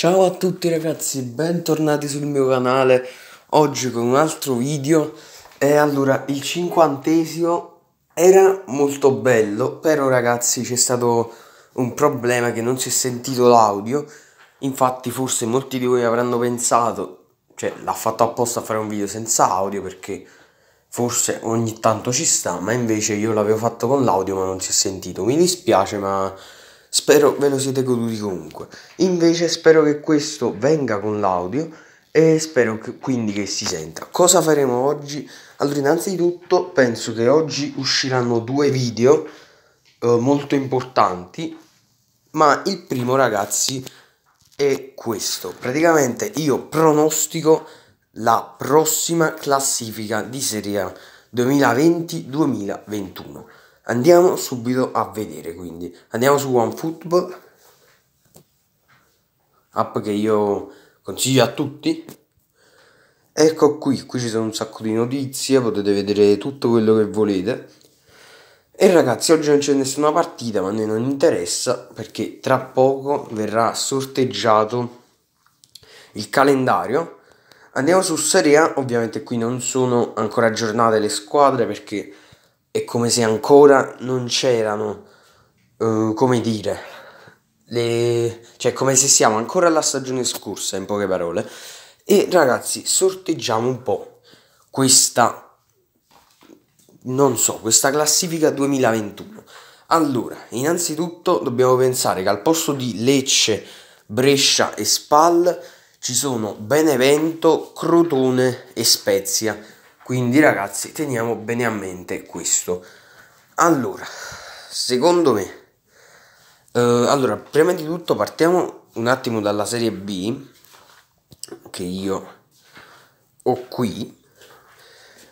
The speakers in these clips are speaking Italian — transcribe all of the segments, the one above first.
Ciao a tutti ragazzi, bentornati sul mio canale, oggi con un altro video e allora il cinquantesimo era molto bello, però ragazzi c'è stato un problema che non si è sentito l'audio, infatti forse molti di voi avranno pensato, cioè l'ha fatto apposta a fare un video senza audio perché forse ogni tanto ci sta, ma invece io l'avevo fatto con l'audio ma non si è sentito, mi dispiace ma Spero ve lo siete goduti comunque. Invece spero che questo venga con l'audio e spero che, quindi che si senta. Cosa faremo oggi? Allora, innanzitutto penso che oggi usciranno due video eh, molto importanti, ma il primo, ragazzi, è questo. Praticamente io pronostico la prossima classifica di Serie A 2020-2021. Andiamo subito a vedere quindi. Andiamo su OneFootball, app che io consiglio a tutti. Ecco qui, qui ci sono un sacco di notizie, potete vedere tutto quello che volete. E ragazzi, oggi non c'è nessuna partita, ma a noi non interessa perché tra poco verrà sorteggiato il calendario. Andiamo su Serie A, ovviamente qui non sono ancora aggiornate le squadre perché è come se ancora non c'erano, uh, come dire, le... cioè come se siamo ancora alla stagione scorsa, in poche parole. E ragazzi, sorteggiamo un po' questa, non so, questa classifica 2021. Allora, innanzitutto dobbiamo pensare che al posto di Lecce, Brescia e Spal ci sono Benevento, Crotone e Spezia quindi ragazzi, teniamo bene a mente questo. Allora, secondo me, eh, allora, prima di tutto partiamo un attimo dalla serie B, che io ho qui.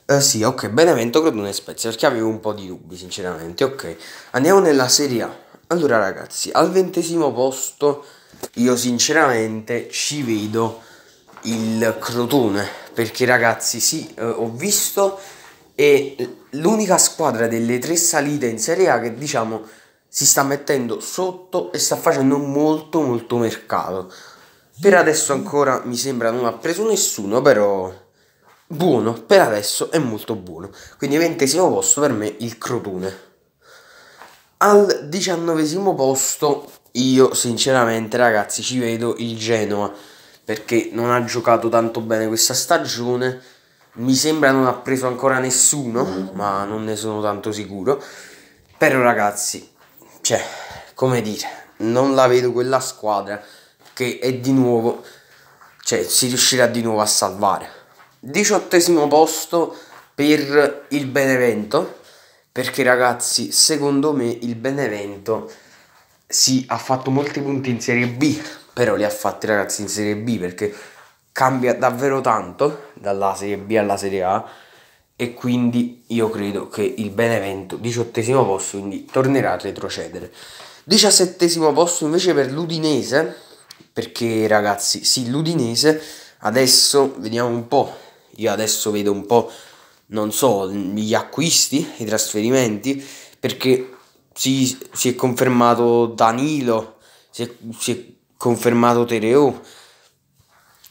Eh, sì, ok, Benevento, Crotone e Spezia, perché avevo un po' di dubbi, sinceramente. Ok, andiamo nella serie A. Allora ragazzi, al ventesimo posto io sinceramente ci vedo il Crotone perché ragazzi sì, eh, ho visto è l'unica squadra delle tre salite in Serie A che diciamo si sta mettendo sotto e sta facendo molto molto mercato. Per adesso ancora mi sembra non ha preso nessuno, però buono, per adesso è molto buono. Quindi ventesimo posto per me il Crotone. Al diciannovesimo posto io sinceramente ragazzi ci vedo il Genoa perché non ha giocato tanto bene questa stagione. Mi sembra non ha preso ancora nessuno, mm. ma non ne sono tanto sicuro. Però ragazzi, cioè, come dire, non la vedo quella squadra che è di nuovo, cioè, si riuscirà di nuovo a salvare. Diciottesimo posto per il Benevento, perché ragazzi, secondo me il Benevento si ha fatto molti punti in Serie B, però li ha fatti ragazzi in Serie B perché cambia davvero tanto dalla Serie B alla Serie A e quindi io credo che il Benevento, diciottesimo posto, quindi tornerà a retrocedere. Diciassettesimo posto invece per l'Udinese, perché ragazzi, sì, l'Udinese adesso vediamo un po', io adesso vedo un po', non so, gli acquisti, i trasferimenti, perché si, si è confermato Danilo, si è, si è confermato Tereo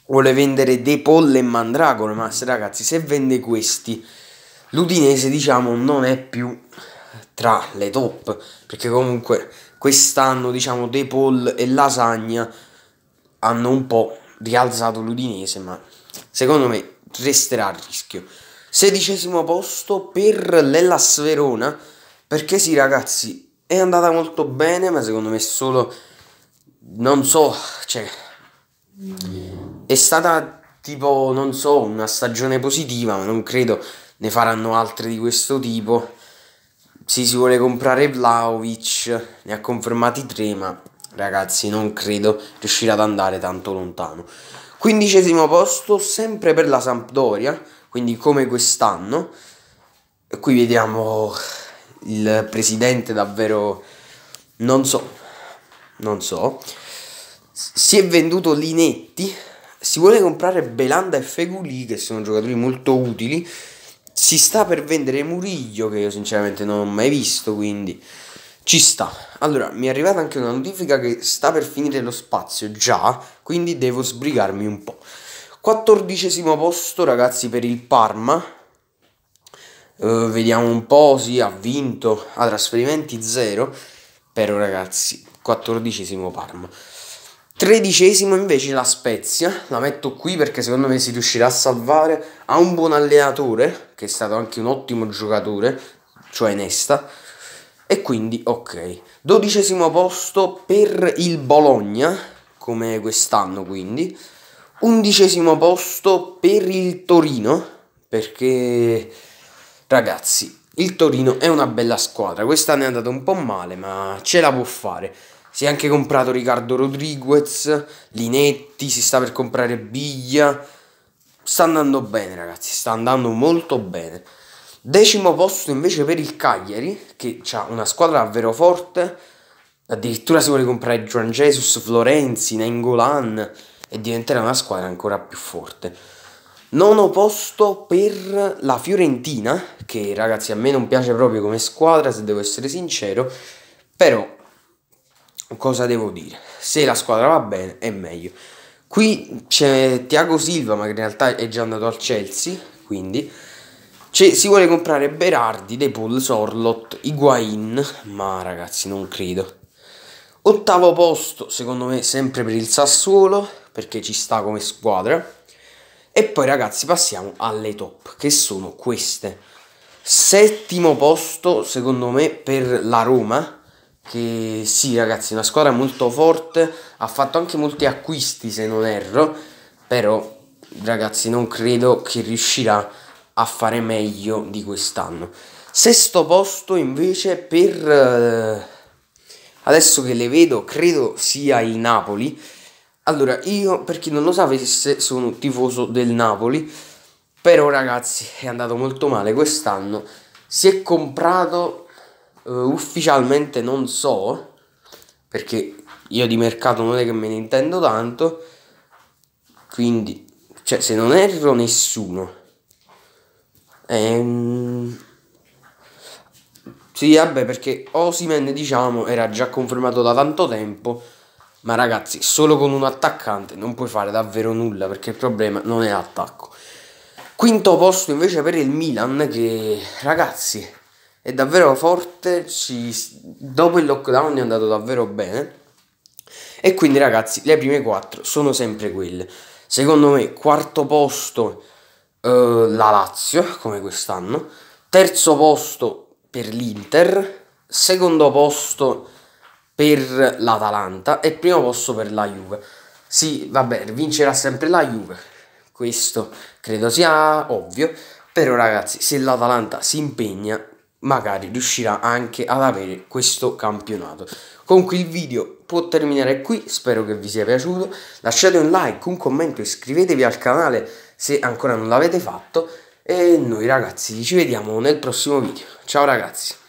vuole vendere De Polle e Mandragore, ma ragazzi, se vende questi, l'Udinese diciamo non è più tra le top, perché comunque quest'anno diciamo De Paul e Lasagna hanno un po' rialzato l'Udinese, ma secondo me resterà a rischio. Sedicesimo posto per l'Ellas Verona, perché sì ragazzi, è andata molto bene, ma secondo me solo non so, cioè, è stata tipo, non so, una stagione positiva, ma non credo ne faranno altre di questo tipo. Sì, si vuole comprare Vlaovic, ne ha confermati tre, ma ragazzi, non credo riuscirà ad andare tanto lontano. Quindicesimo posto, sempre per la Sampdoria, quindi come quest'anno. Qui vediamo il presidente davvero, non so, non so. Si è venduto Linetti, si vuole comprare Belanda e Feguli che sono giocatori molto utili. Si sta per vendere Muriglio che io sinceramente non ho mai visto, quindi ci sta. Allora, mi è arrivata anche una notifica che sta per finire lo spazio già, quindi devo sbrigarmi un po'. Quattordicesimo posto, ragazzi, per il Parma. Uh, vediamo un po', sì, ha vinto, a trasferimenti zero, Però ragazzi, 14 quattordicesimo Parma. Tredicesimo invece la Spezia, la metto qui perché secondo me si riuscirà a salvare, ha un buon allenatore, che è stato anche un ottimo giocatore, cioè Nesta, e quindi ok. Dodicesimo posto per il Bologna, come quest'anno quindi. Undicesimo posto per il Torino, perché ragazzi, il Torino è una bella squadra, quest'anno è andata un po' male, ma ce la può fare. Si è anche comprato Riccardo Rodriguez, Linetti, si sta per comprare Biglia. Sta andando bene ragazzi, sta andando molto bene. Decimo posto invece per il Cagliari, che ha una squadra davvero forte. Addirittura si vuole comprare Juan Jesus, Florenzi, Nengolan e diventerà una squadra ancora più forte. Nono posto per la Fiorentina, che ragazzi a me non piace proprio come squadra, se devo essere sincero, però cosa devo dire? Se la squadra va bene è meglio. Qui c'è Tiago Silva, ma che in realtà è già andato al Chelsea, quindi si vuole comprare Berardi, De Paul, Sorlot, Higuain, ma ragazzi non credo. Ottavo posto, secondo me, sempre per il Sassuolo, perché ci sta come squadra. E poi ragazzi passiamo alle top, che sono queste. Settimo posto, secondo me, per la Roma, che sì ragazzi una squadra molto forte ha fatto anche molti acquisti se non erro però ragazzi non credo che riuscirà a fare meglio di quest'anno sesto posto invece per eh, adesso che le vedo credo sia il Napoli allora io per chi non lo sapesse sono tifoso del Napoli però ragazzi è andato molto male quest'anno si è comprato Uh, ufficialmente non so, perché io di mercato non è che me ne intendo tanto, quindi, cioè, se non erro nessuno. Ehm... Sì, vabbè, perché Osimen, diciamo, era già confermato da tanto tempo, ma ragazzi, solo con un attaccante non puoi fare davvero nulla, perché il problema non è attacco Quinto posto invece per il Milan, che, ragazzi è davvero forte, ci, dopo il lockdown è andato davvero bene. E quindi ragazzi, le prime quattro sono sempre quelle. Secondo me, quarto posto eh, la Lazio, come quest'anno. Terzo posto per l'Inter. Secondo posto per l'Atalanta e primo posto per la Juve. Sì, vabbè, vincerà sempre la Juve. Questo credo sia ovvio. Però ragazzi, se l'Atalanta si impegna, magari riuscirà anche ad avere questo campionato. Comunque il video può terminare qui, spero che vi sia piaciuto, lasciate un like, un commento, iscrivetevi al canale se ancora non l'avete fatto e noi ragazzi ci vediamo nel prossimo video. Ciao ragazzi!